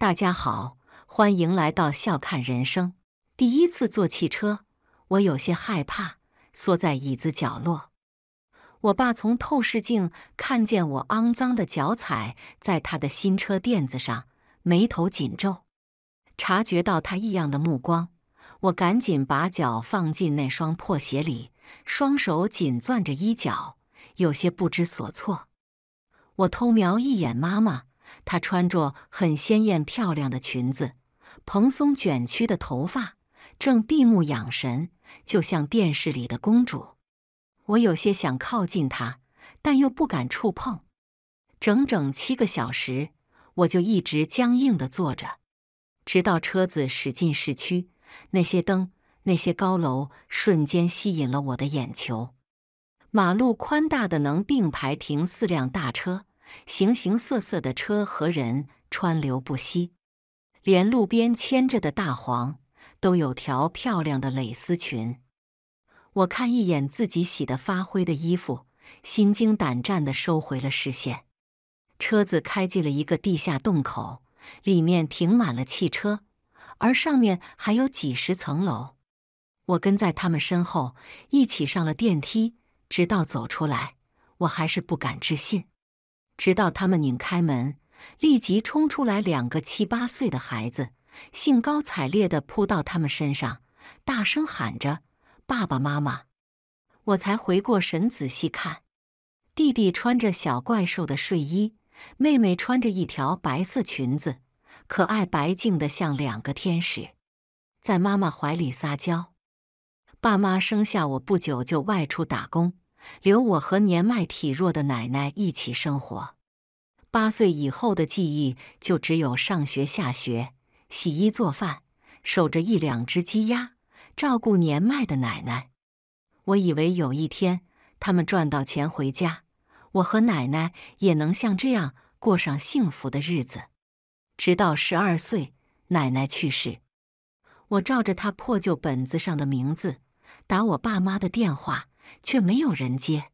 大家好，欢迎来到笑看人生。第一次坐汽车，我有些害怕，缩在椅子角落。我爸从透视镜看见我肮脏的脚踩在他的新车垫子上，眉头紧皱。察觉到他异样的目光，我赶紧把脚放进那双破鞋里，双手紧攥着衣角，有些不知所措。我偷瞄一眼妈妈。她穿着很鲜艳漂亮的裙子，蓬松卷曲的头发，正闭目养神，就像电视里的公主。我有些想靠近她，但又不敢触碰。整整七个小时，我就一直僵硬地坐着，直到车子驶进市区，那些灯、那些高楼瞬间吸引了我的眼球。马路宽大的能并排停四辆大车。形形色色的车和人川流不息，连路边牵着的大黄都有条漂亮的蕾丝裙。我看一眼自己洗得发灰的衣服，心惊胆战地收回了视线。车子开进了一个地下洞口，里面停满了汽车，而上面还有几十层楼。我跟在他们身后一起上了电梯，直到走出来，我还是不敢置信。直到他们拧开门，立即冲出来两个七八岁的孩子，兴高采烈地扑到他们身上，大声喊着“爸爸妈妈！”我才回过神，仔细看，弟弟穿着小怪兽的睡衣，妹妹穿着一条白色裙子，可爱白净的像两个天使，在妈妈怀里撒娇。爸妈生下我不久就外出打工。留我和年迈体弱的奶奶一起生活。八岁以后的记忆就只有上学、下学、洗衣、做饭、守着一两只鸡鸭、照顾年迈的奶奶。我以为有一天他们赚到钱回家，我和奶奶也能像这样过上幸福的日子。直到十二岁，奶奶去世，我照着她破旧本子上的名字，打我爸妈的电话。却没有人接。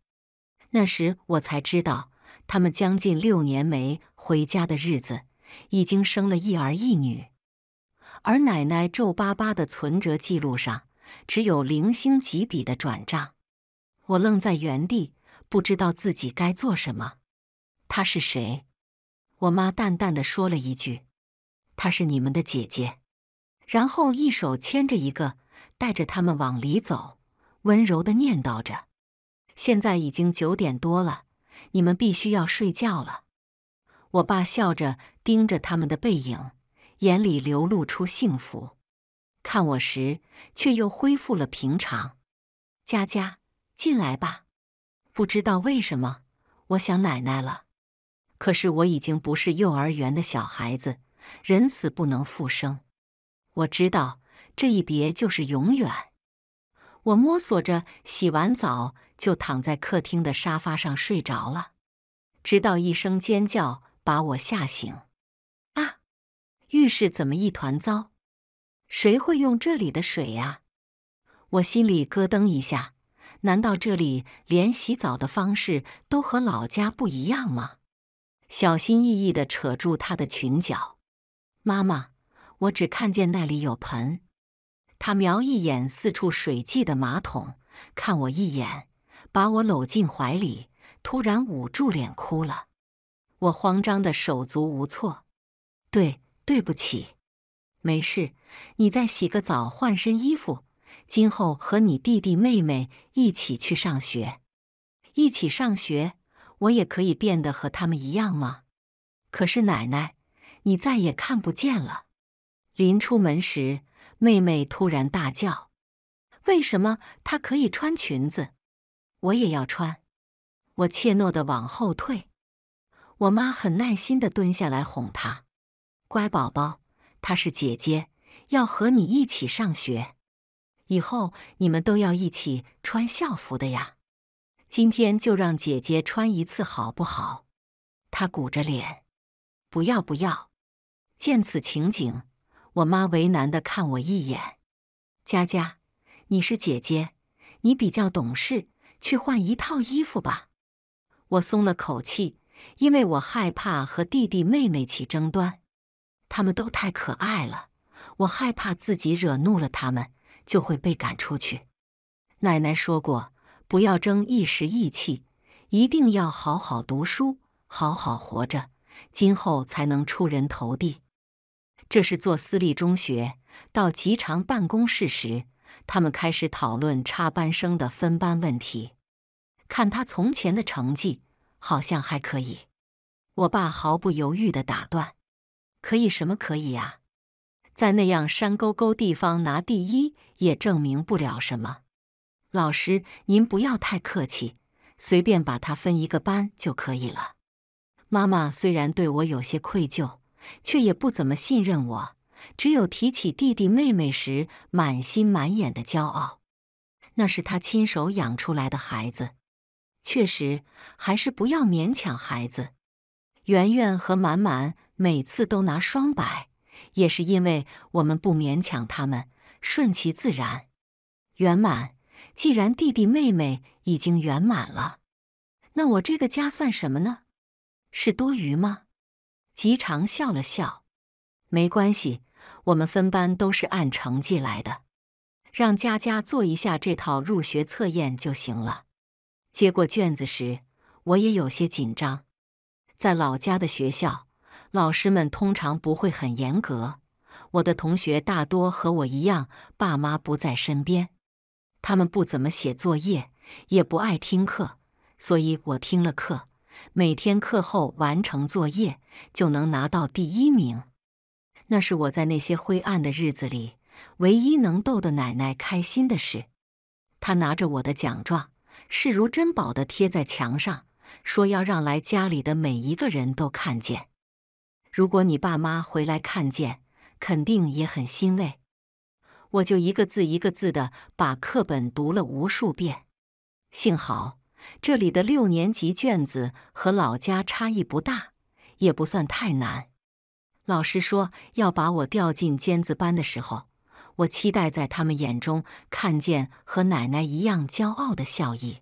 那时我才知道，他们将近六年没回家的日子，已经生了一儿一女。而奶奶皱巴巴的存折记录上，只有零星几笔的转账。我愣在原地，不知道自己该做什么。她是谁？我妈淡淡的说了一句：“她是你们的姐姐。”然后一手牵着一个，带着他们往里走。温柔的念叨着：“现在已经九点多了，你们必须要睡觉了。”我爸笑着盯着他们的背影，眼里流露出幸福，看我时却又恢复了平常。佳佳，进来吧。不知道为什么，我想奶奶了。可是我已经不是幼儿园的小孩子，人死不能复生。我知道这一别就是永远。我摸索着洗完澡，就躺在客厅的沙发上睡着了，直到一声尖叫把我吓醒。啊！浴室怎么一团糟？谁会用这里的水呀？我心里咯噔一下，难道这里连洗澡的方式都和老家不一样吗？小心翼翼地扯住她的裙角，妈妈，我只看见那里有盆。他瞄一眼四处水迹的马桶，看我一眼，把我搂进怀里，突然捂住脸哭了。我慌张的手足无措，对对不起，没事，你再洗个澡，换身衣服，今后和你弟弟妹妹一起去上学，一起上学，我也可以变得和他们一样吗？可是奶奶，你再也看不见了。临出门时。妹妹突然大叫：“为什么她可以穿裙子，我也要穿！”我怯懦地往后退。我妈很耐心地蹲下来哄她：“乖宝宝，她是姐姐，要和你一起上学，以后你们都要一起穿校服的呀。今天就让姐姐穿一次好不好？”她鼓着脸：“不要不要！”见此情景。我妈为难地看我一眼：“佳佳，你是姐姐，你比较懂事，去换一套衣服吧。”我松了口气，因为我害怕和弟弟妹妹起争端，他们都太可爱了，我害怕自己惹怒了他们就会被赶出去。奶奶说过，不要争一时意气，一定要好好读书，好好活着，今后才能出人头地。这是做私立中学到吉长办公室时，他们开始讨论插班生的分班问题。看他从前的成绩，好像还可以。我爸毫不犹豫的打断：“可以什么可以啊？在那样山沟沟地方拿第一也证明不了什么。”老师，您不要太客气，随便把他分一个班就可以了。妈妈虽然对我有些愧疚。却也不怎么信任我，只有提起弟弟妹妹时，满心满眼的骄傲。那是他亲手养出来的孩子，确实还是不要勉强孩子。圆圆和满满每次都拿双百，也是因为我们不勉强他们，顺其自然。圆满，既然弟弟妹妹已经圆满了，那我这个家算什么呢？是多余吗？吉常笑了笑，没关系，我们分班都是按成绩来的。让佳佳做一下这套入学测验就行了。接过卷子时，我也有些紧张。在老家的学校，老师们通常不会很严格。我的同学大多和我一样，爸妈不在身边，他们不怎么写作业，也不爱听课，所以我听了课。每天课后完成作业就能拿到第一名，那是我在那些灰暗的日子里唯一能逗得奶奶开心的事。她拿着我的奖状，视如珍宝的贴在墙上，说要让来家里的每一个人都看见。如果你爸妈回来看见，肯定也很欣慰。我就一个字一个字的把课本读了无数遍，幸好。这里的六年级卷子和老家差异不大，也不算太难。老师说要把我调进尖子班的时候，我期待在他们眼中看见和奶奶一样骄傲的笑意，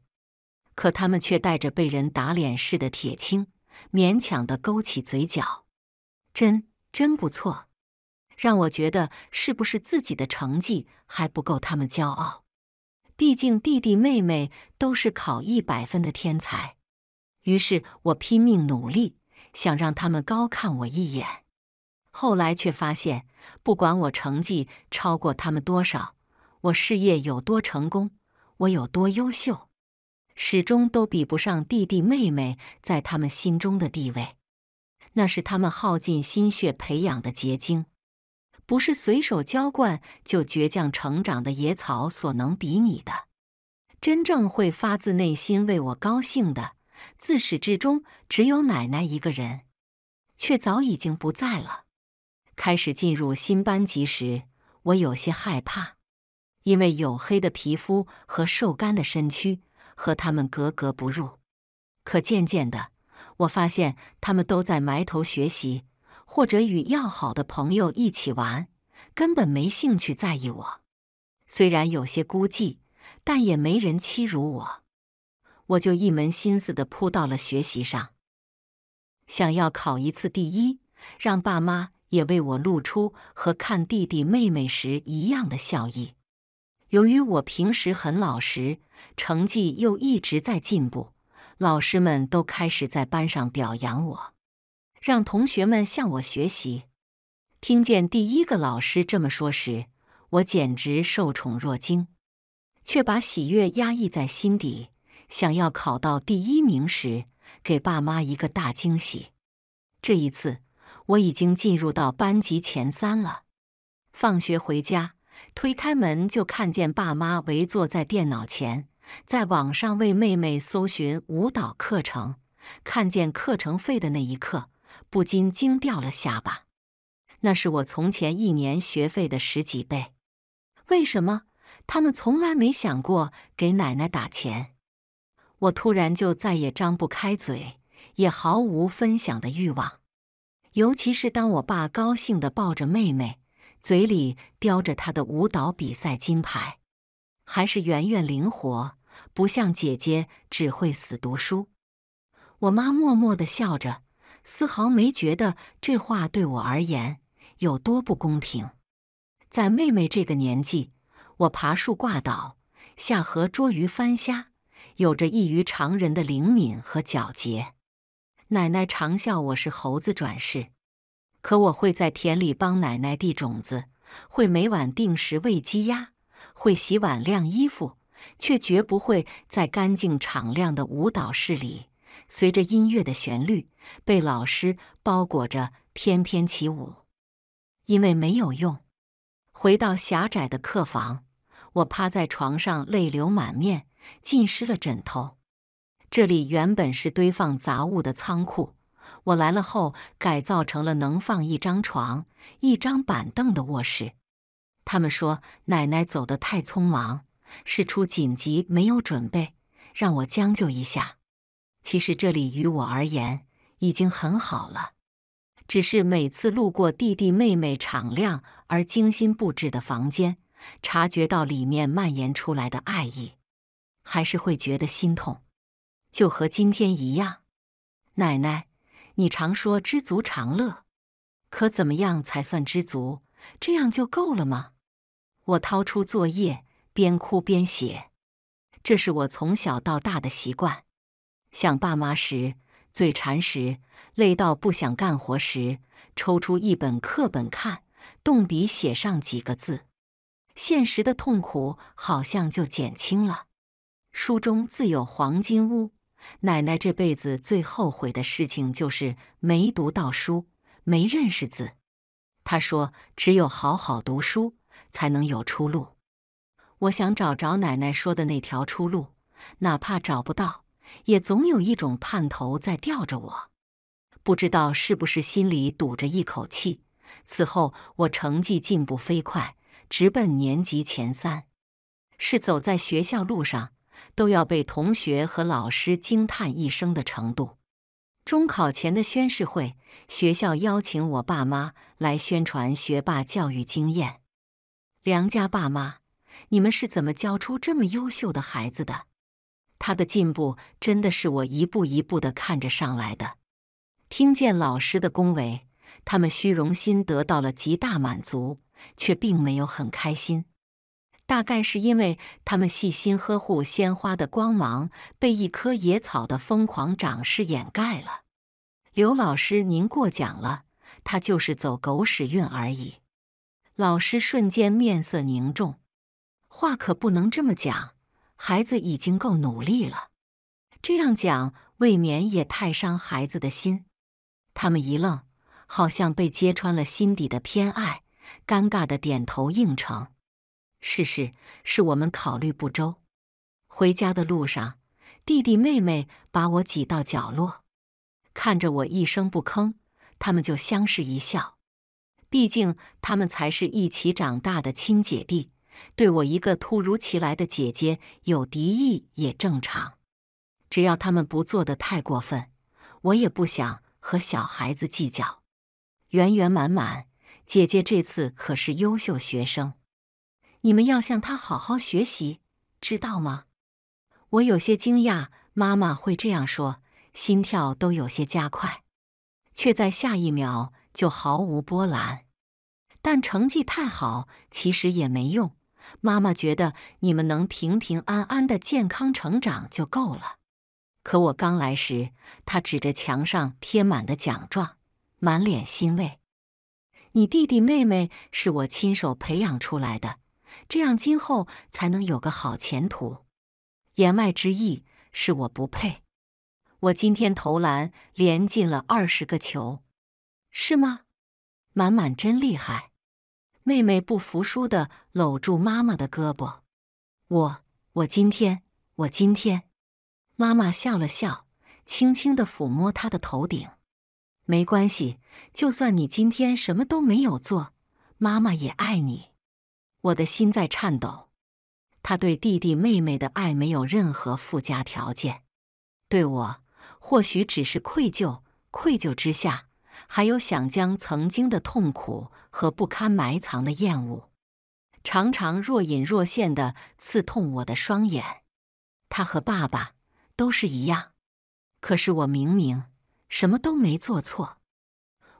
可他们却带着被人打脸似的铁青，勉强的勾起嘴角，真真不错，让我觉得是不是自己的成绩还不够他们骄傲。毕竟弟弟妹妹都是考一百分的天才，于是我拼命努力，想让他们高看我一眼。后来却发现，不管我成绩超过他们多少，我事业有多成功，我有多优秀，始终都比不上弟弟妹妹在他们心中的地位。那是他们耗尽心血培养的结晶。不是随手浇灌就倔强成长的野草所能比拟的。真正会发自内心为我高兴的，自始至终只有奶奶一个人，却早已经不在了。开始进入新班级时，我有些害怕，因为黝黑的皮肤和瘦干的身躯和他们格格不入。可渐渐的，我发现他们都在埋头学习。或者与要好的朋友一起玩，根本没兴趣在意我。虽然有些孤寂，但也没人欺辱我。我就一门心思的扑到了学习上，想要考一次第一，让爸妈也为我露出和看弟弟妹妹时一样的笑意。由于我平时很老实，成绩又一直在进步，老师们都开始在班上表扬我。让同学们向我学习。听见第一个老师这么说时，我简直受宠若惊，却把喜悦压抑在心底。想要考到第一名时，给爸妈一个大惊喜。这一次，我已经进入到班级前三了。放学回家，推开门就看见爸妈围坐在电脑前，在网上为妹妹搜寻舞蹈课程。看见课程费的那一刻。不禁惊掉了下巴，那是我从前一年学费的十几倍。为什么他们从来没想过给奶奶打钱？我突然就再也张不开嘴，也毫无分享的欲望。尤其是当我爸高兴的抱着妹妹，嘴里叼着他的舞蹈比赛金牌，还是圆圆灵活，不像姐姐只会死读书。我妈默默的笑着。丝毫没觉得这话对我而言有多不公平。在妹妹这个年纪，我爬树挂倒、下河捉鱼、翻虾，有着异于常人的灵敏和皎洁。奶奶常笑我是猴子转世，可我会在田里帮奶奶递种子，会每晚定时喂鸡鸭，会洗碗晾衣服，却绝不会在干净敞亮的舞蹈室里，随着音乐的旋律。被老师包裹着翩翩起舞，因为没有用。回到狭窄的客房，我趴在床上泪流满面，浸湿了枕头。这里原本是堆放杂物的仓库，我来了后改造成了能放一张床、一张板凳的卧室。他们说奶奶走得太匆忙，事出紧急没有准备，让我将就一下。其实这里于我而言。已经很好了，只是每次路过弟弟妹妹敞亮而精心布置的房间，察觉到里面蔓延出来的爱意，还是会觉得心痛。就和今天一样，奶奶，你常说知足常乐，可怎么样才算知足？这样就够了吗？我掏出作业，边哭边写，这是我从小到大的习惯。想爸妈时。嘴馋时，累到不想干活时，抽出一本课本看，动笔写上几个字，现实的痛苦好像就减轻了。书中自有黄金屋，奶奶这辈子最后悔的事情就是没读到书，没认识字。她说：“只有好好读书，才能有出路。”我想找着奶奶说的那条出路，哪怕找不到。也总有一种盼头在吊着我，不知道是不是心里堵着一口气。此后我成绩进步飞快，直奔年级前三，是走在学校路上都要被同学和老师惊叹一声的程度。中考前的宣誓会，学校邀请我爸妈来宣传学霸教育经验。梁家爸妈，你们是怎么教出这么优秀的孩子的？他的进步真的是我一步一步的看着上来的。听见老师的恭维，他们虚荣心得到了极大满足，却并没有很开心。大概是因为他们细心呵护鲜花的光芒，被一棵野草的疯狂长势掩盖了。刘老师，您过奖了，他就是走狗屎运而已。老师瞬间面色凝重，话可不能这么讲。孩子已经够努力了，这样讲未免也太伤孩子的心。他们一愣，好像被揭穿了心底的偏爱，尴尬的点头应承：“是是，是我们考虑不周。”回家的路上，弟弟妹妹把我挤到角落，看着我一声不吭，他们就相视一笑。毕竟他们才是一起长大的亲姐弟。对我一个突如其来的姐姐有敌意也正常，只要他们不做的太过分，我也不想和小孩子计较。圆圆满满，姐姐这次可是优秀学生，你们要向她好好学习，知道吗？我有些惊讶，妈妈会这样说，心跳都有些加快，却在下一秒就毫无波澜。但成绩太好，其实也没用。妈妈觉得你们能平平安安的健康成长就够了。可我刚来时，他指着墙上贴满的奖状，满脸欣慰：“你弟弟妹妹是我亲手培养出来的，这样今后才能有个好前途。”言外之意是我不配。我今天投篮连进了二十个球，是吗？满满真厉害。妹妹不服输的搂住妈妈的胳膊，我，我今天，我今天。妈妈笑了笑，轻轻的抚摸她的头顶。没关系，就算你今天什么都没有做，妈妈也爱你。我的心在颤抖。他对弟弟妹妹的爱没有任何附加条件，对我，或许只是愧疚，愧疚之下。还有想将曾经的痛苦和不堪埋藏的厌恶，常常若隐若现的刺痛我的双眼。他和爸爸都是一样，可是我明明什么都没做错，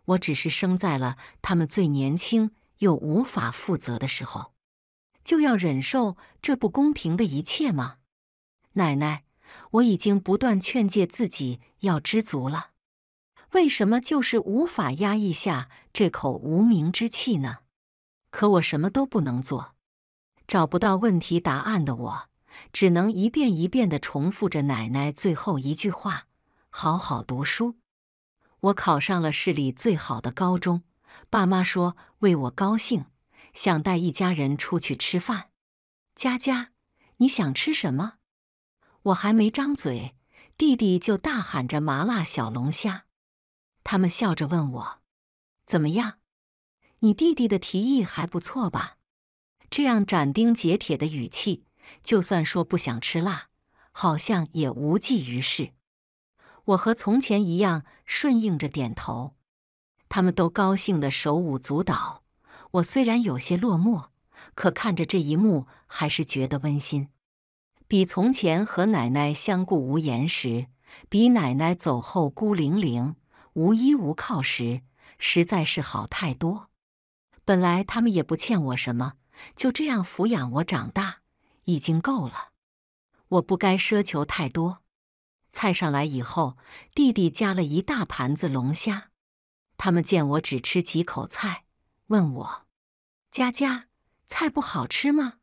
我只是生在了他们最年轻又无法负责的时候，就要忍受这不公平的一切吗？奶奶，我已经不断劝诫自己要知足了。为什么就是无法压抑下这口无名之气呢？可我什么都不能做，找不到问题答案的我，只能一遍一遍的重复着奶奶最后一句话：“好好读书。”我考上了市里最好的高中，爸妈说为我高兴，想带一家人出去吃饭。佳佳，你想吃什么？我还没张嘴，弟弟就大喊着：“麻辣小龙虾！”他们笑着问我：“怎么样？你弟弟的提议还不错吧？”这样斩钉截铁的语气，就算说不想吃辣，好像也无济于事。我和从前一样，顺应着点头。他们都高兴的手舞足蹈。我虽然有些落寞，可看着这一幕，还是觉得温馨。比从前和奶奶相顾无言时，比奶奶走后孤零零。无依无靠时，实在是好太多。本来他们也不欠我什么，就这样抚养我长大，已经够了。我不该奢求太多。菜上来以后，弟弟夹了一大盘子龙虾。他们见我只吃几口菜，问我：“佳佳，菜不好吃吗？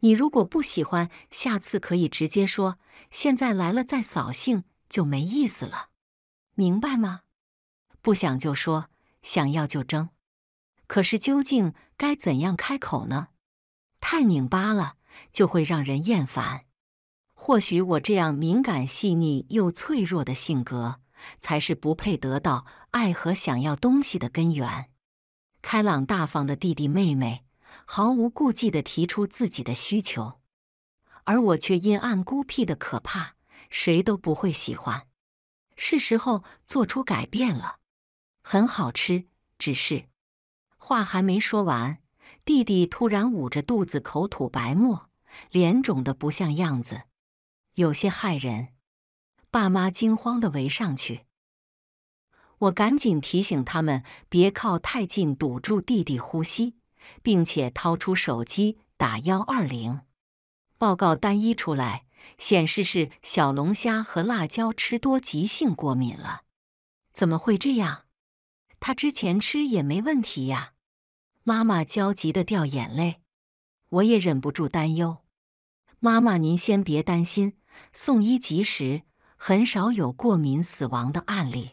你如果不喜欢，下次可以直接说。现在来了再扫兴，就没意思了。”明白吗？不想就说，想要就争。可是究竟该怎样开口呢？太拧巴了，就会让人厌烦。或许我这样敏感、细腻又脆弱的性格，才是不配得到爱和想要东西的根源。开朗大方的弟弟妹妹，毫无顾忌的提出自己的需求，而我却阴暗孤僻的可怕，谁都不会喜欢。是时候做出改变了，很好吃。只是话还没说完，弟弟突然捂着肚子，口吐白沫，脸肿得不像样子，有些骇人。爸妈惊慌地围上去，我赶紧提醒他们别靠太近，堵住弟弟呼吸，并且掏出手机打幺二零，报告单一出来。显示是小龙虾和辣椒吃多，急性过敏了。怎么会这样？他之前吃也没问题呀。妈妈焦急地掉眼泪，我也忍不住担忧。妈妈，您先别担心，送医及时，很少有过敏死亡的案例。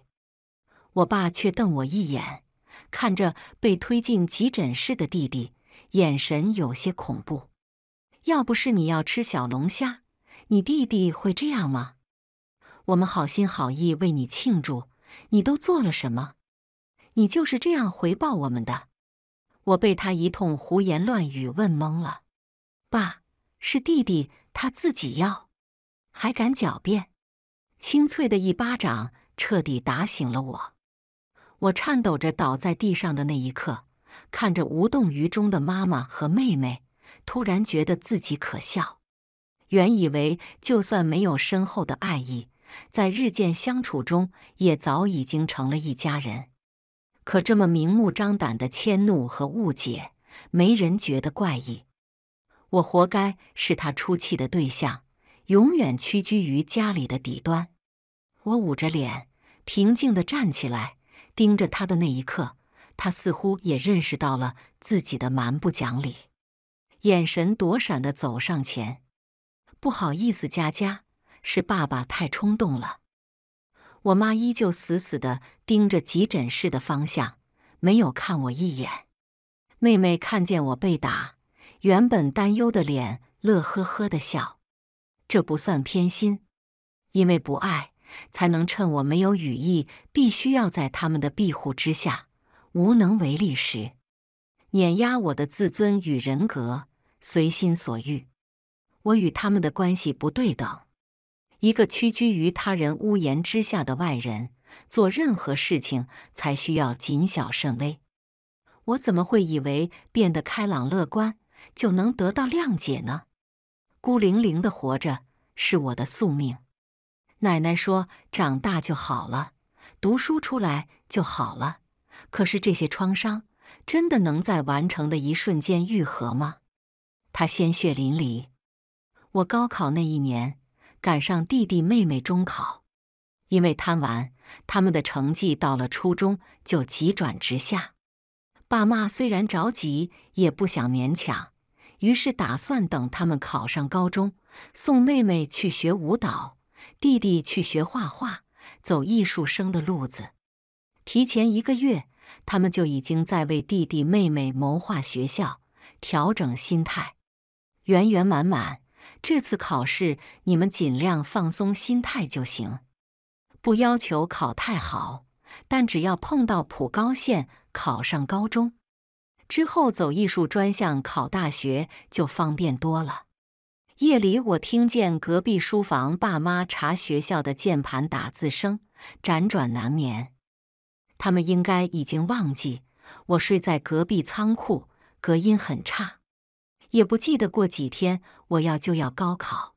我爸却瞪我一眼，看着被推进急诊室的弟弟，眼神有些恐怖。要不是你要吃小龙虾。你弟弟会这样吗？我们好心好意为你庆祝，你都做了什么？你就是这样回报我们的？我被他一通胡言乱语问懵了。爸，是弟弟他自己要，还敢狡辩？清脆的一巴掌彻底打醒了我。我颤抖着倒在地上的那一刻，看着无动于衷的妈妈和妹妹，突然觉得自己可笑。原以为就算没有深厚的爱意，在日渐相处中也早已经成了一家人。可这么明目张胆的迁怒和误解，没人觉得怪异。我活该是他出气的对象，永远屈居于家里的底端。我捂着脸，平静地站起来，盯着他的那一刻，他似乎也认识到了自己的蛮不讲理，眼神躲闪地走上前。不好意思，佳佳，是爸爸太冲动了。我妈依旧死死的盯着急诊室的方向，没有看我一眼。妹妹看见我被打，原本担忧的脸乐呵呵的笑。这不算偏心，因为不爱，才能趁我没有羽翼，必须要在他们的庇护之下，无能为力时，碾压我的自尊与人格，随心所欲。我与他们的关系不对等，一个屈居于他人屋檐之下的外人，做任何事情才需要谨小慎微。我怎么会以为变得开朗乐观就能得到谅解呢？孤零零的活着是我的宿命。奶奶说：“长大就好了，读书出来就好了。”可是这些创伤真的能在完成的一瞬间愈合吗？他鲜血淋漓。我高考那一年，赶上弟弟妹妹中考，因为贪玩，他们的成绩到了初中就急转直下。爸妈虽然着急，也不想勉强，于是打算等他们考上高中，送妹妹去学舞蹈，弟弟去学画画，走艺术生的路子。提前一个月，他们就已经在为弟弟妹妹谋划学校、调整心态，圆圆满满。这次考试，你们尽量放松心态就行，不要求考太好。但只要碰到普高线，考上高中，之后走艺术专项考大学就方便多了。夜里我听见隔壁书房爸妈查学校的键盘打字声，辗转难眠。他们应该已经忘记我睡在隔壁仓库，隔音很差。也不记得过几天我要就要高考，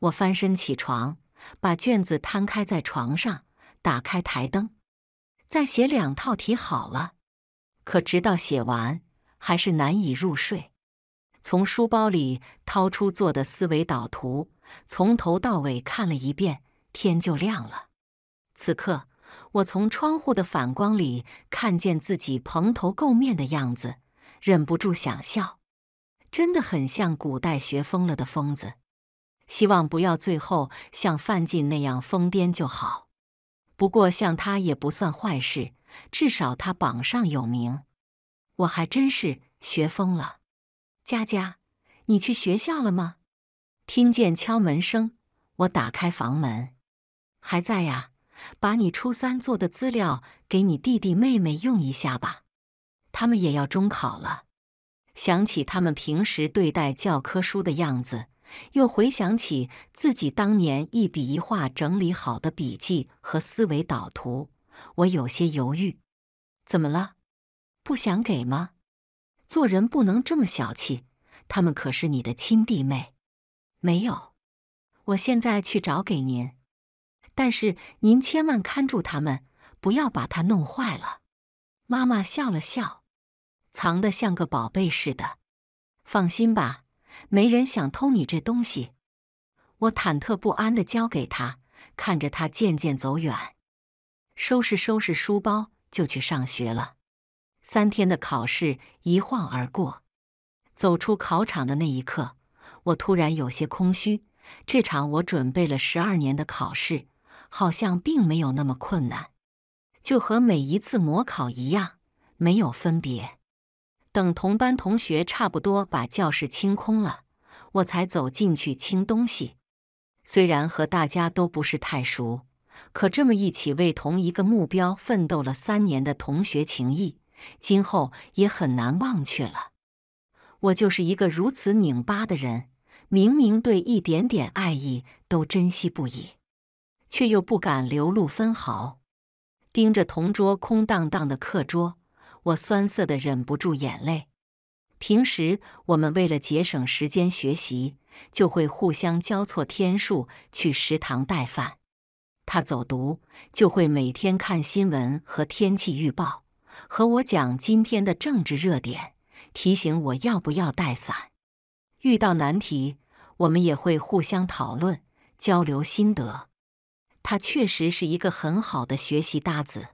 我翻身起床，把卷子摊开在床上，打开台灯，再写两套题好了。可直到写完，还是难以入睡。从书包里掏出做的思维导图，从头到尾看了一遍，天就亮了。此刻，我从窗户的反光里看见自己蓬头垢面的样子，忍不住想笑。真的很像古代学疯了的疯子，希望不要最后像范进那样疯癫就好。不过像他也不算坏事，至少他榜上有名。我还真是学疯了。佳佳，你去学校了吗？听见敲门声，我打开房门。还在呀？把你初三做的资料给你弟弟妹妹用一下吧，他们也要中考了。想起他们平时对待教科书的样子，又回想起自己当年一笔一画整理好的笔记和思维导图，我有些犹豫。怎么了？不想给吗？做人不能这么小气。他们可是你的亲弟妹。没有，我现在去找给您。但是您千万看住他们，不要把它弄坏了。妈妈笑了笑。藏得像个宝贝似的，放心吧，没人想偷你这东西。我忐忑不安地交给他，看着他渐渐走远，收拾收拾书包就去上学了。三天的考试一晃而过，走出考场的那一刻，我突然有些空虚。这场我准备了十二年的考试，好像并没有那么困难，就和每一次模考一样，没有分别。等同班同学差不多把教室清空了，我才走进去清东西。虽然和大家都不是太熟，可这么一起为同一个目标奋斗了三年的同学情谊，今后也很难忘却了。我就是一个如此拧巴的人，明明对一点点爱意都珍惜不已，却又不敢流露分毫，盯着同桌空荡荡的课桌。我酸涩的忍不住眼泪。平时我们为了节省时间学习，就会互相交错天数去食堂带饭。他走读，就会每天看新闻和天气预报，和我讲今天的政治热点，提醒我要不要带伞。遇到难题，我们也会互相讨论交流心得。他确实是一个很好的学习搭子。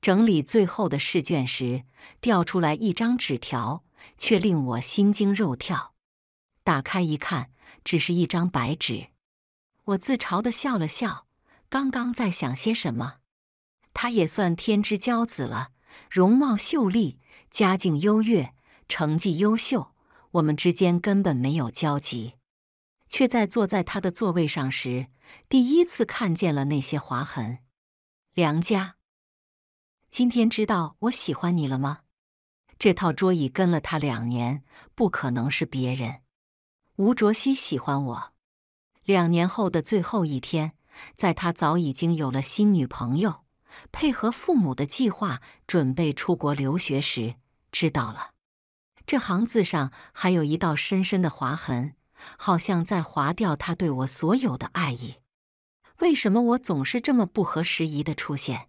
整理最后的试卷时，掉出来一张纸条，却令我心惊肉跳。打开一看，只是一张白纸。我自嘲地笑了笑。刚刚在想些什么？他也算天之骄子了，容貌秀丽，家境优越，成绩优秀。我们之间根本没有交集，却在坐在他的座位上时，第一次看见了那些划痕。梁家。今天知道我喜欢你了吗？这套桌椅跟了他两年，不可能是别人。吴卓羲喜欢我。两年后的最后一天，在他早已经有了新女朋友，配合父母的计划准备出国留学时，知道了。这行字上还有一道深深的划痕，好像在划掉他对我所有的爱意。为什么我总是这么不合时宜的出现？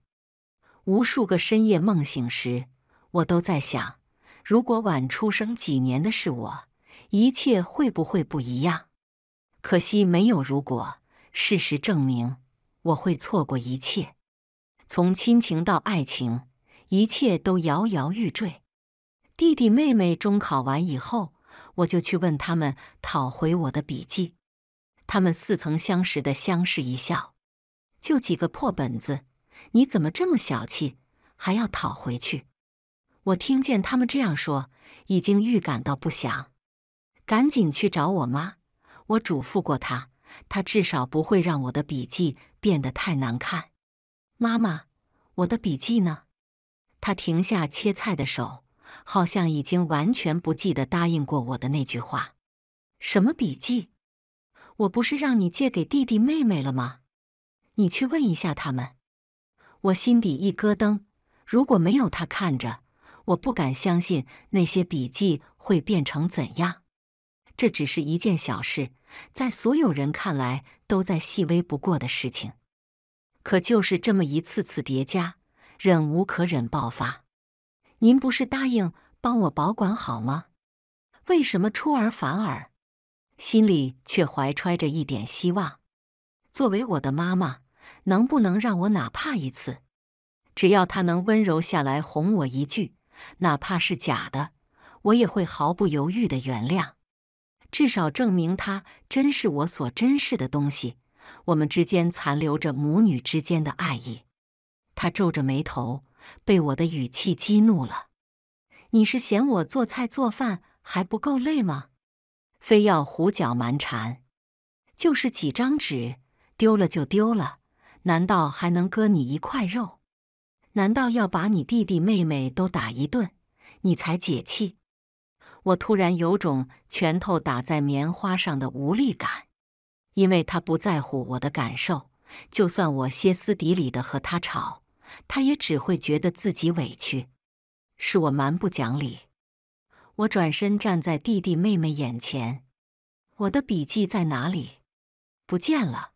无数个深夜梦醒时，我都在想：如果晚出生几年的是我，一切会不会不一样？可惜没有如果。事实证明，我会错过一切，从亲情到爱情，一切都摇摇欲坠。弟弟妹妹中考完以后，我就去问他们讨回我的笔记，他们似曾相识的相视一笑，就几个破本子。你怎么这么小气，还要讨回去？我听见他们这样说，已经预感到不祥，赶紧去找我妈。我嘱咐过她，她至少不会让我的笔记变得太难看。妈妈，我的笔记呢？她停下切菜的手，好像已经完全不记得答应过我的那句话。什么笔记？我不是让你借给弟弟妹妹了吗？你去问一下他们。我心底一咯噔，如果没有他看着，我不敢相信那些笔记会变成怎样。这只是一件小事，在所有人看来都在细微不过的事情，可就是这么一次次叠加，忍无可忍爆发。您不是答应帮我保管好吗？为什么出尔反尔？心里却怀揣着一点希望。作为我的妈妈。能不能让我哪怕一次？只要他能温柔下来哄我一句，哪怕是假的，我也会毫不犹豫的原谅。至少证明他真是我所珍视的东西。我们之间残留着母女之间的爱意。他皱着眉头，被我的语气激怒了。你是嫌我做菜做饭还不够累吗？非要胡搅蛮缠？就是几张纸，丢了就丢了。难道还能割你一块肉？难道要把你弟弟妹妹都打一顿，你才解气？我突然有种拳头打在棉花上的无力感，因为他不在乎我的感受，就算我歇斯底里的和他吵，他也只会觉得自己委屈，是我蛮不讲理。我转身站在弟弟妹妹眼前，我的笔记在哪里？不见了。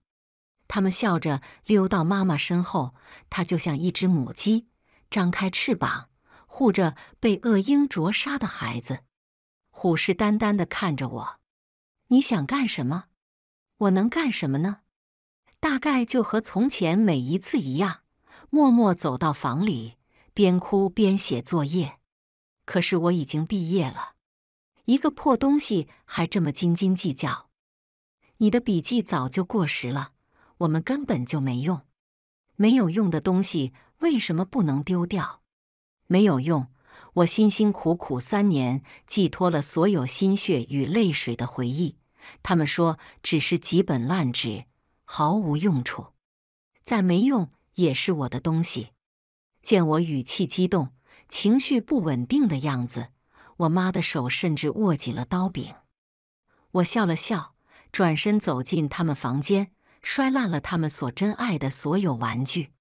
他们笑着溜到妈妈身后，她就像一只母鸡，张开翅膀护着被恶鹰啄杀的孩子，虎视眈眈地看着我。你想干什么？我能干什么呢？大概就和从前每一次一样，默默走到房里，边哭边写作业。可是我已经毕业了，一个破东西还这么斤斤计较。你的笔记早就过时了。我们根本就没用，没有用的东西为什么不能丢掉？没有用，我辛辛苦苦三年寄托了所有心血与泪水的回忆，他们说只是几本烂纸，毫无用处。再没用也是我的东西。见我语气激动、情绪不稳定的样子，我妈的手甚至握紧了刀柄。我笑了笑，转身走进他们房间。摔烂了他们所珍爱的所有玩具，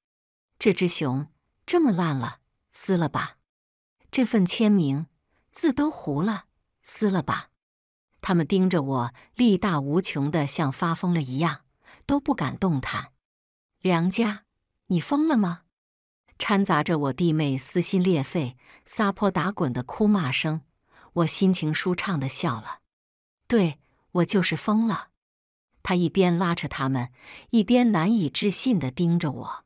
这只熊这么烂了，撕了吧。这份签名字都糊了，撕了吧。他们盯着我，力大无穷的，像发疯了一样，都不敢动弹。梁家，你疯了吗？掺杂着我弟妹撕心裂肺、撒泼打滚的哭骂声，我心情舒畅的笑了。对我就是疯了。他一边拉扯他们，一边难以置信地盯着我：“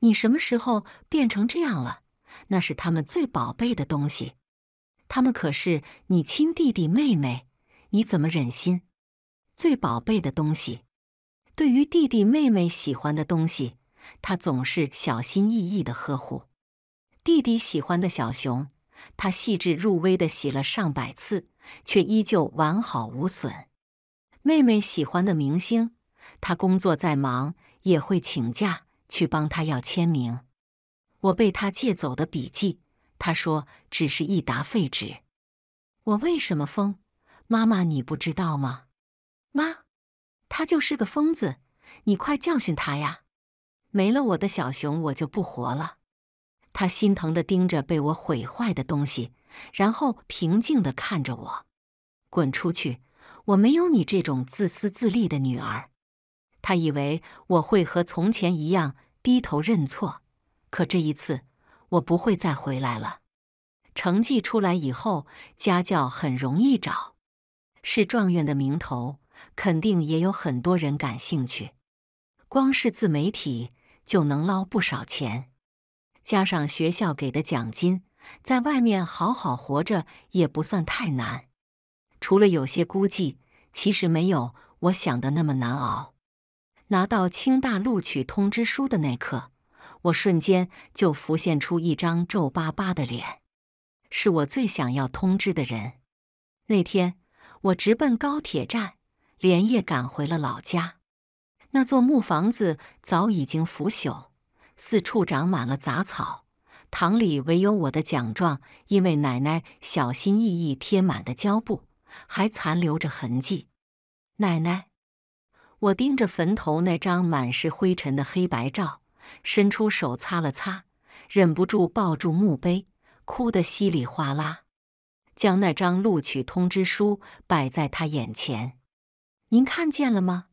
你什么时候变成这样了？那是他们最宝贝的东西，他们可是你亲弟弟妹妹，你怎么忍心？”最宝贝的东西，对于弟弟妹妹喜欢的东西，他总是小心翼翼地呵护。弟弟喜欢的小熊，他细致入微地洗了上百次，却依旧完好无损。妹妹喜欢的明星，她工作再忙也会请假去帮她要签名。我被他借走的笔记，他说只是一沓废纸。我为什么疯？妈妈，你不知道吗？妈，他就是个疯子，你快教训他呀！没了我的小熊，我就不活了。他心疼的盯着被我毁坏的东西，然后平静的看着我，滚出去。我没有你这种自私自利的女儿。他以为我会和从前一样低头认错，可这一次我不会再回来了。成绩出来以后，家教很容易找，是状元的名头，肯定也有很多人感兴趣。光是自媒体就能捞不少钱，加上学校给的奖金，在外面好好活着也不算太难。除了有些孤寂，其实没有我想的那么难熬。拿到清大录取通知书的那刻，我瞬间就浮现出一张皱巴巴的脸。是我最想要通知的人。那天，我直奔高铁站，连夜赶回了老家。那座木房子早已经腐朽，四处长满了杂草，堂里唯有我的奖状，因为奶奶小心翼翼贴满的胶布。还残留着痕迹，奶奶。我盯着坟头那张满是灰尘的黑白照，伸出手擦了擦，忍不住抱住墓碑，哭得稀里哗啦，将那张录取通知书摆在他眼前。您看见了吗？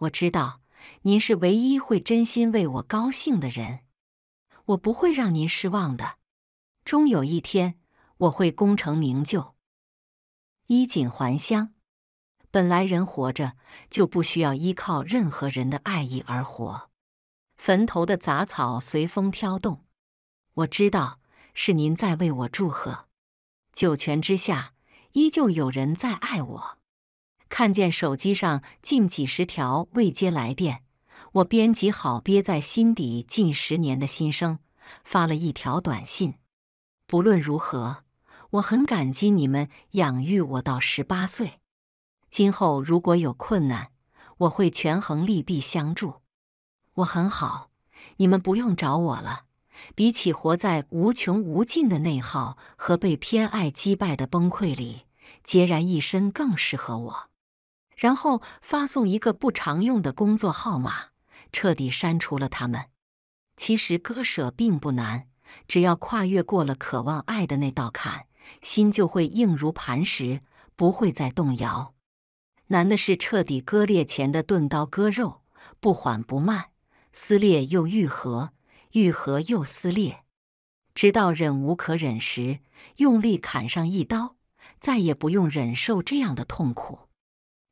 我知道您是唯一会真心为我高兴的人，我不会让您失望的。终有一天，我会功成名就。衣锦还乡，本来人活着就不需要依靠任何人的爱意而活。坟头的杂草随风飘动，我知道是您在为我祝贺。九泉之下，依旧有人在爱我。看见手机上近几十条未接来电，我编辑好憋在心底近十年的心声，发了一条短信。不论如何。我很感激你们养育我到十八岁。今后如果有困难，我会权衡利弊相助。我很好，你们不用找我了。比起活在无穷无尽的内耗和被偏爱击败的崩溃里，孑然一身更适合我。然后发送一个不常用的工作号码，彻底删除了他们。其实割舍并不难，只要跨越过了渴望爱的那道坎。心就会硬如磐石，不会再动摇。难的是彻底割裂前的钝刀割肉，不缓不慢，撕裂又愈合，愈合又撕裂，直到忍无可忍时，用力砍上一刀，再也不用忍受这样的痛苦。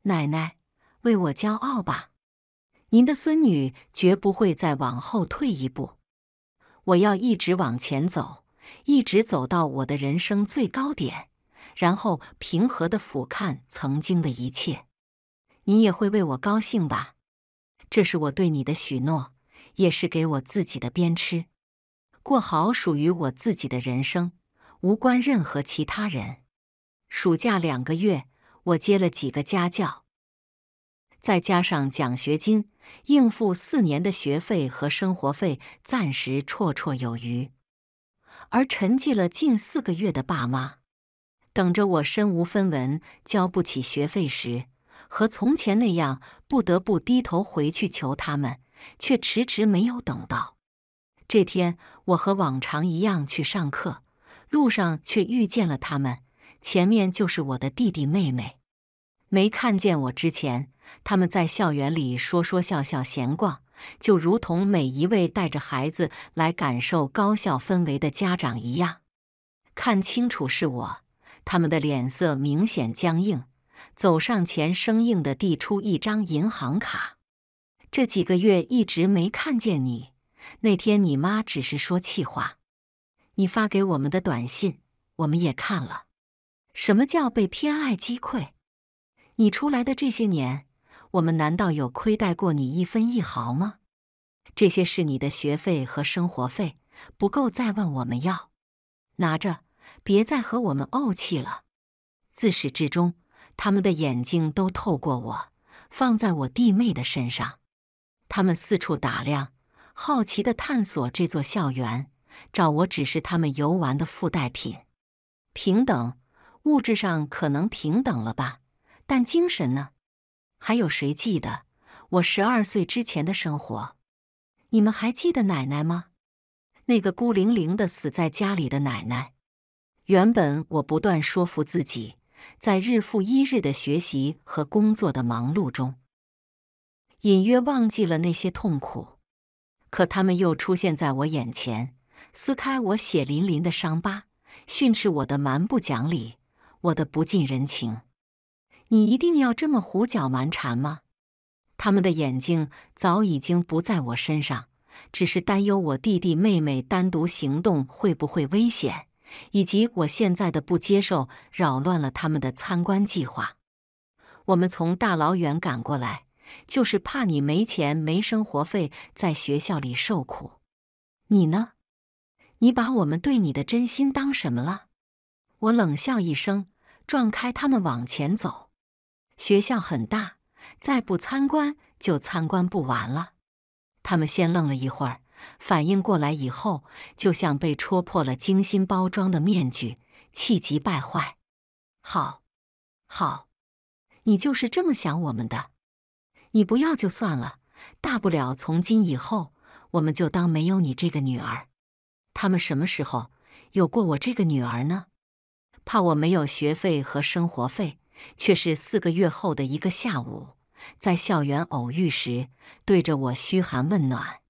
奶奶，为我骄傲吧！您的孙女绝不会再往后退一步，我要一直往前走。一直走到我的人生最高点，然后平和的俯瞰曾经的一切。你也会为我高兴吧？这是我对你的许诺，也是给我自己的鞭笞。过好属于我自己的人生，无关任何其他人。暑假两个月，我接了几个家教，再加上奖学金，应付四年的学费和生活费，暂时绰绰有余。而沉寂了近四个月的爸妈，等着我身无分文、交不起学费时，和从前那样不得不低头回去求他们，却迟迟没有等到。这天，我和往常一样去上课，路上却遇见了他们。前面就是我的弟弟妹妹，没看见我之前，他们在校园里说说笑笑、闲逛。就如同每一位带着孩子来感受高校氛围的家长一样，看清楚是我，他们的脸色明显僵硬，走上前生硬地递出一张银行卡。这几个月一直没看见你，那天你妈只是说气话，你发给我们的短信我们也看了。什么叫被偏爱击溃？你出来的这些年。我们难道有亏待过你一分一毫吗？这些是你的学费和生活费，不够再问我们要。拿着，别再和我们怄气了。自始至终，他们的眼睛都透过我，放在我弟妹的身上。他们四处打量，好奇的探索这座校园。找我只是他们游玩的附带品。平等，物质上可能平等了吧，但精神呢？还有谁记得我十二岁之前的生活？你们还记得奶奶吗？那个孤零零的死在家里的奶奶。原本我不断说服自己，在日复一日的学习和工作的忙碌中，隐约忘记了那些痛苦。可他们又出现在我眼前，撕开我血淋淋的伤疤，训斥我的蛮不讲理，我的不近人情。你一定要这么胡搅蛮缠吗？他们的眼睛早已经不在我身上，只是担忧我弟弟妹妹单独行动会不会危险，以及我现在的不接受扰乱了他们的参观计划。我们从大老远赶过来，就是怕你没钱没生活费在学校里受苦。你呢？你把我们对你的真心当什么了？我冷笑一声，撞开他们往前走。学校很大，再不参观就参观不完了。他们先愣了一会儿，反应过来以后，就像被戳破了精心包装的面具，气急败坏。好，好，你就是这么想我们的。你不要就算了，大不了从今以后我们就当没有你这个女儿。他们什么时候有过我这个女儿呢？怕我没有学费和生活费。却是四个月后的一个下午，在校园偶遇时，对着我嘘寒问暖，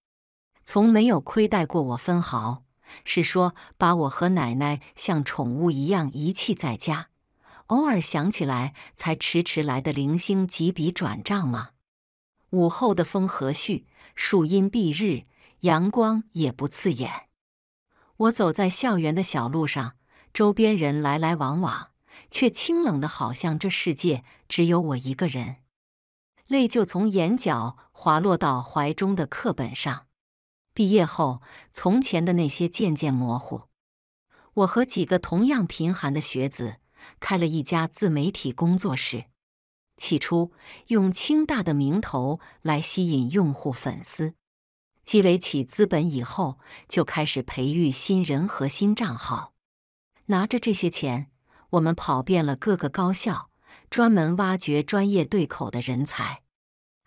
从没有亏待过我分毫。是说把我和奶奶像宠物一样遗弃在家，偶尔想起来才迟迟来的零星几笔转账吗？午后的风和煦，树荫蔽日，阳光也不刺眼。我走在校园的小路上，周边人来来往往。却清冷的，好像这世界只有我一个人，泪就从眼角滑落到怀中的课本上。毕业后，从前的那些渐渐模糊。我和几个同样贫寒的学子开了一家自媒体工作室，起初用清大的名头来吸引用户粉丝，积累起资本以后，就开始培育新人和新账号，拿着这些钱。我们跑遍了各个高校，专门挖掘专业对口的人才，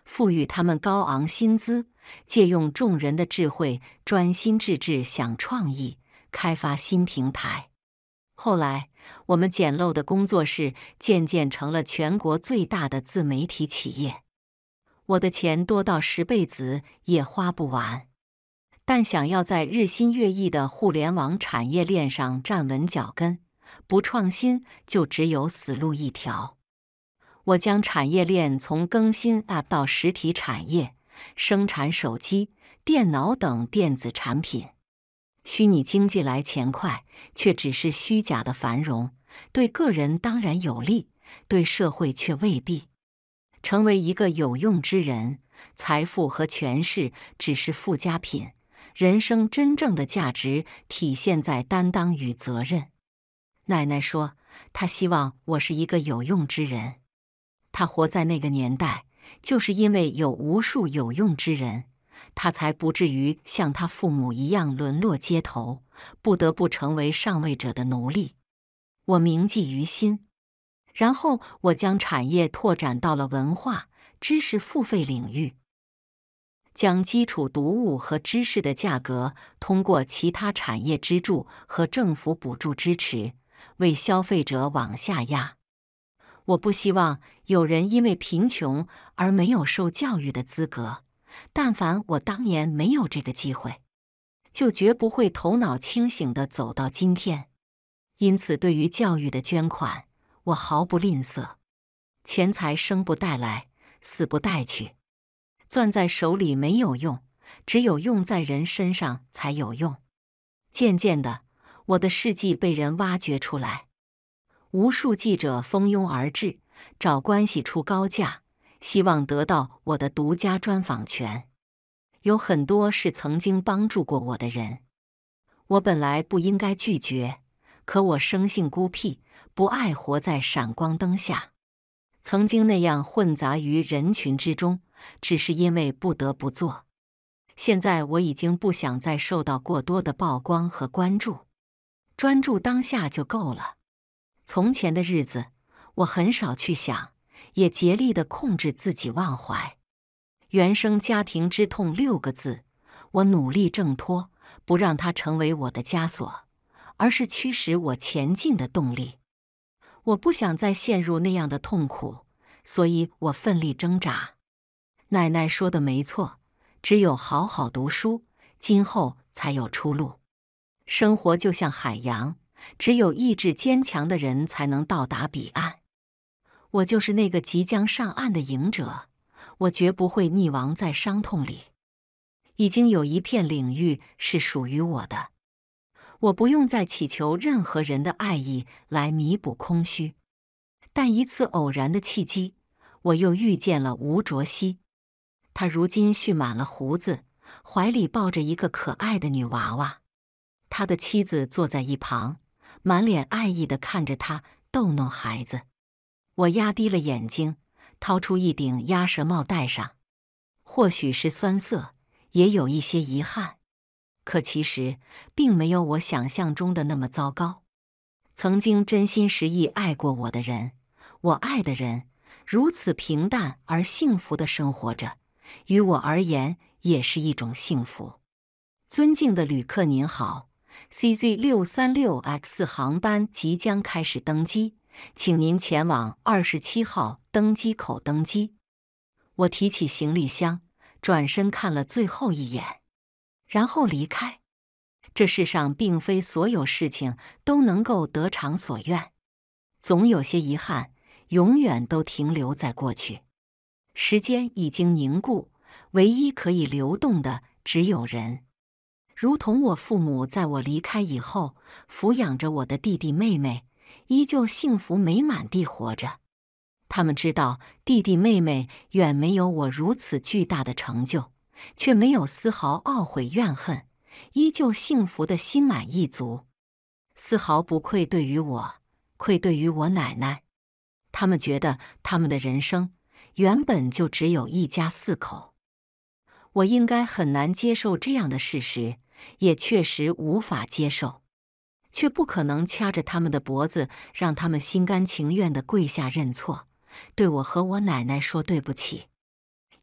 赋予他们高昂薪资，借用众人的智慧，专心致志想创意，开发新平台。后来，我们简陋的工作室渐渐成了全国最大的自媒体企业。我的钱多到十辈子也花不完，但想要在日新月异的互联网产业链上站稳脚跟。不创新就只有死路一条。我将产业链从更新 up 到实体产业，生产手机、电脑等电子产品。虚拟经济来钱快，却只是虚假的繁荣。对个人当然有利，对社会却未必。成为一个有用之人，财富和权势只是附加品。人生真正的价值体现在担当与责任。奶奶说：“她希望我是一个有用之人。她活在那个年代，就是因为有无数有用之人，她才不至于像她父母一样沦落街头，不得不成为上位者的奴隶。”我铭记于心。然后，我将产业拓展到了文化知识付费领域，将基础读物和知识的价格通过其他产业支柱和政府补助支持。为消费者往下压，我不希望有人因为贫穷而没有受教育的资格。但凡我当年没有这个机会，就绝不会头脑清醒的走到今天。因此，对于教育的捐款，我毫不吝啬。钱财生不带来，死不带去，攥在手里没有用，只有用在人身上才有用。渐渐的。我的事迹被人挖掘出来，无数记者蜂拥而至，找关系出高价，希望得到我的独家专访权。有很多是曾经帮助过我的人，我本来不应该拒绝，可我生性孤僻，不爱活在闪光灯下。曾经那样混杂于人群之中，只是因为不得不做。现在我已经不想再受到过多的曝光和关注。专注当下就够了。从前的日子，我很少去想，也竭力的控制自己忘怀。原生家庭之痛六个字，我努力挣脱，不让它成为我的枷锁，而是驱使我前进的动力。我不想再陷入那样的痛苦，所以我奋力挣扎。奶奶说的没错，只有好好读书，今后才有出路。生活就像海洋，只有意志坚强的人才能到达彼岸。我就是那个即将上岸的赢者，我绝不会溺亡在伤痛里。已经有一片领域是属于我的，我不用再祈求任何人的爱意来弥补空虚。但一次偶然的契机，我又遇见了吴卓羲。他如今蓄满了胡子，怀里抱着一个可爱的女娃娃。他的妻子坐在一旁，满脸爱意地看着他逗弄孩子。我压低了眼睛，掏出一顶鸭舌帽戴上。或许是酸涩，也有一些遗憾，可其实并没有我想象中的那么糟糕。曾经真心实意爱过我的人，我爱的人，如此平淡而幸福的生活着，于我而言也是一种幸福。尊敬的旅客，您好。CZ 六三六 X 航班即将开始登机，请您前往二十七号登机口登机。我提起行李箱，转身看了最后一眼，然后离开。这世上并非所有事情都能够得偿所愿，总有些遗憾永远都停留在过去。时间已经凝固，唯一可以流动的只有人。如同我父母在我离开以后抚养着我的弟弟妹妹，依旧幸福美满地活着。他们知道弟弟妹妹远没有我如此巨大的成就，却没有丝毫懊悔怨恨，依旧幸福的心满意足，丝毫不愧对于我，愧对于我奶奶。他们觉得他们的人生原本就只有一家四口，我应该很难接受这样的事实。也确实无法接受，却不可能掐着他们的脖子，让他们心甘情愿的跪下认错，对我和我奶奶说对不起。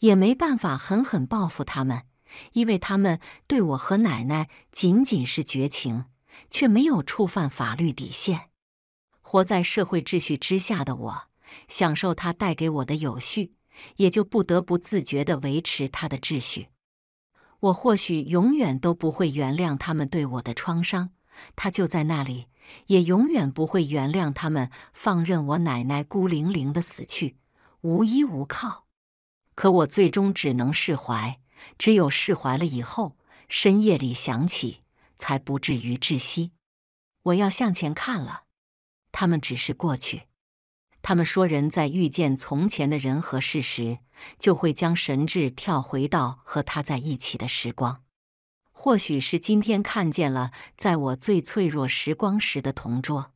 也没办法狠狠报复他们，因为他们对我和奶奶仅仅是绝情，却没有触犯法律底线。活在社会秩序之下的我，享受它带给我的有序，也就不得不自觉的维持他的秩序。我或许永远都不会原谅他们对我的创伤，他就在那里，也永远不会原谅他们放任我奶奶孤零零的死去，无依无靠。可我最终只能释怀，只有释怀了以后，深夜里想起，才不至于窒息。我要向前看了，他们只是过去。他们说，人在遇见从前的人和事时，就会将神智跳回到和他在一起的时光。或许是今天看见了在我最脆弱时光时的同桌，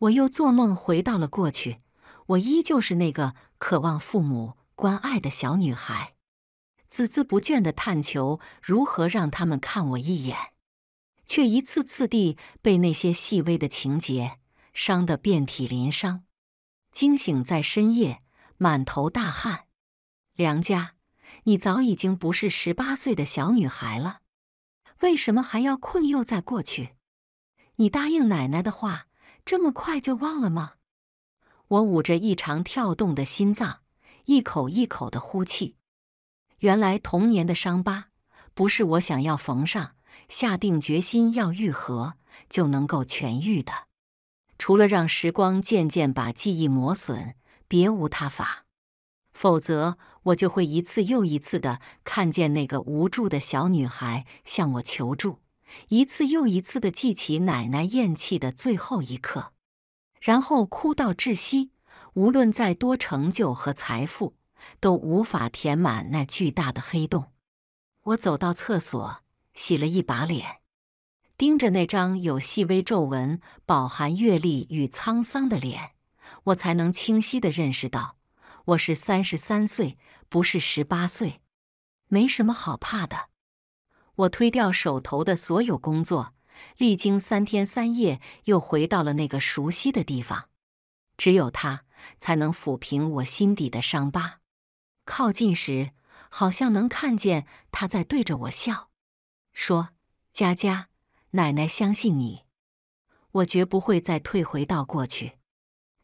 我又做梦回到了过去。我依旧是那个渴望父母关爱的小女孩，孜孜不倦的探求如何让他们看我一眼，却一次次地被那些细微的情节伤得遍体鳞伤。惊醒在深夜，满头大汗。梁家，你早已经不是十八岁的小女孩了，为什么还要困又再过去？你答应奶奶的话，这么快就忘了吗？我捂着异常跳动的心脏，一口一口的呼气。原来童年的伤疤，不是我想要缝上、下定决心要愈合就能够痊愈的。除了让时光渐渐把记忆磨损，别无他法。否则，我就会一次又一次的看见那个无助的小女孩向我求助，一次又一次的记起奶奶咽气的最后一刻，然后哭到窒息。无论再多成就和财富，都无法填满那巨大的黑洞。我走到厕所，洗了一把脸。盯着那张有细微皱纹、饱含阅历与沧桑的脸，我才能清晰地认识到，我是三十三岁，不是十八岁。没什么好怕的。我推掉手头的所有工作，历经三天三夜，又回到了那个熟悉的地方。只有他才能抚平我心底的伤疤。靠近时，好像能看见他在对着我笑，说：“佳佳。”奶奶相信你，我绝不会再退回到过去。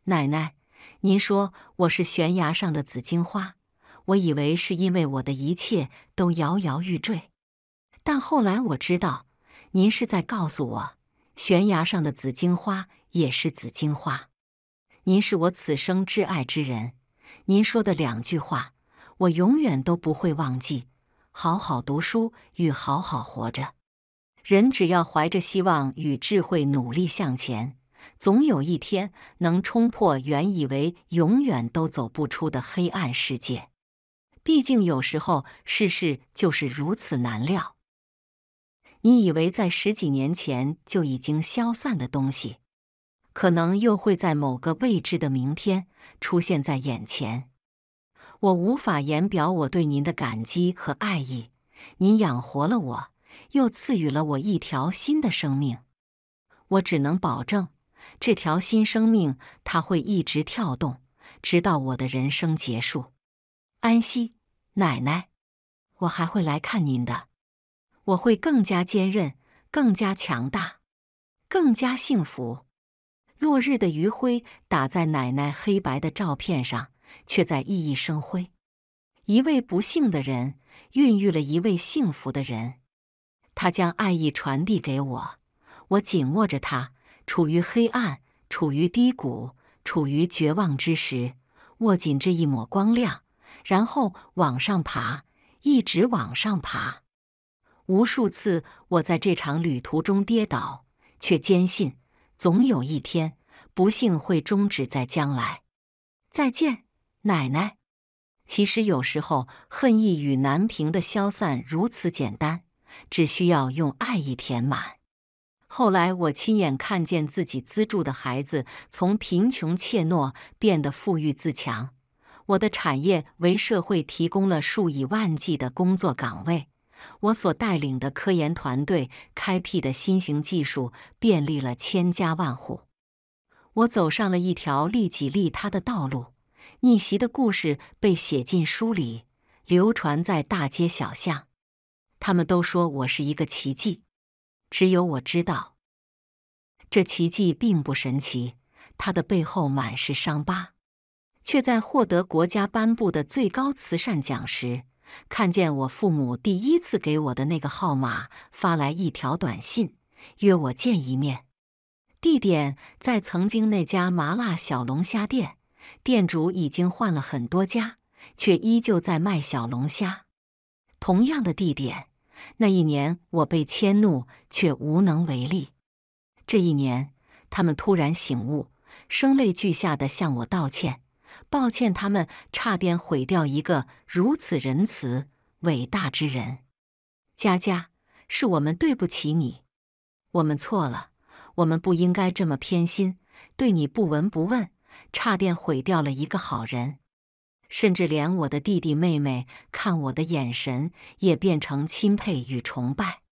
奶奶，您说我是悬崖上的紫荆花，我以为是因为我的一切都摇摇欲坠，但后来我知道，您是在告诉我，悬崖上的紫荆花也是紫荆花。您是我此生挚爱之人，您说的两句话，我永远都不会忘记：好好读书与好好活着。人只要怀着希望与智慧努力向前，总有一天能冲破原以为永远都走不出的黑暗世界。毕竟有时候世事就是如此难料。你以为在十几年前就已经消散的东西，可能又会在某个未知的明天出现在眼前。我无法言表我对您的感激和爱意，您养活了我。又赐予了我一条新的生命，我只能保证这条新生命，它会一直跳动，直到我的人生结束。安息，奶奶，我还会来看您的。我会更加坚韧，更加强大，更加幸福。落日的余晖打在奶奶黑白的照片上，却在熠熠生辉。一位不幸的人孕育了一位幸福的人。他将爱意传递给我，我紧握着他，处于黑暗，处于低谷，处于绝望之时，握紧这一抹光亮，然后往上爬，一直往上爬。无数次，我在这场旅途中跌倒，却坚信总有一天，不幸会终止在将来。再见，奶奶。其实有时候，恨意与难平的消散如此简单。只需要用爱意填满。后来，我亲眼看见自己资助的孩子从贫穷怯懦变得富裕自强。我的产业为社会提供了数以万计的工作岗位。我所带领的科研团队开辟的新型技术便利了千家万户。我走上了一条利己利他的道路。逆袭的故事被写进书里，流传在大街小巷。他们都说我是一个奇迹，只有我知道，这奇迹并不神奇。它的背后满是伤疤，却在获得国家颁布的最高慈善奖时，看见我父母第一次给我的那个号码发来一条短信，约我见一面。地点在曾经那家麻辣小龙虾店，店主已经换了很多家，却依旧在卖小龙虾。同样的地点。那一年，我被迁怒，却无能为力。这一年，他们突然醒悟，声泪俱下的向我道歉，抱歉他们差点毁掉一个如此仁慈、伟大之人。佳佳，是我们对不起你，我们错了，我们不应该这么偏心，对你不闻不问，差点毁掉了一个好人。甚至连我的弟弟妹妹看我的眼神也变成钦佩与崇拜。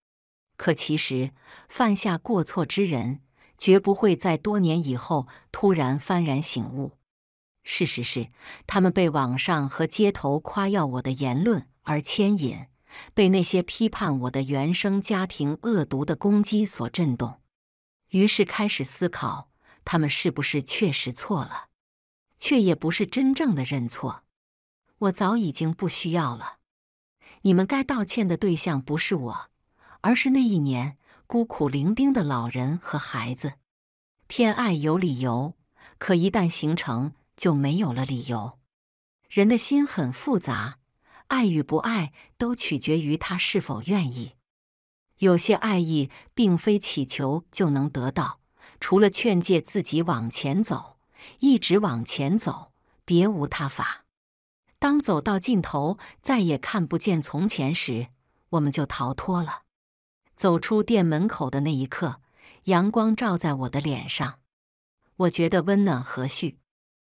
可其实，犯下过错之人绝不会在多年以后突然幡然醒悟。事实是，他们被网上和街头夸耀我的言论而牵引，被那些批判我的原生家庭恶毒的攻击所震动，于是开始思考：他们是不是确实错了？却也不是真正的认错。我早已经不需要了。你们该道歉的对象不是我，而是那一年孤苦伶仃的老人和孩子。偏爱有理由，可一旦形成，就没有了理由。人的心很复杂，爱与不爱都取决于他是否愿意。有些爱意并非祈求就能得到，除了劝诫自己往前走，一直往前走，别无他法。当走到尽头，再也看不见从前时，我们就逃脱了。走出店门口的那一刻，阳光照在我的脸上，我觉得温暖和煦。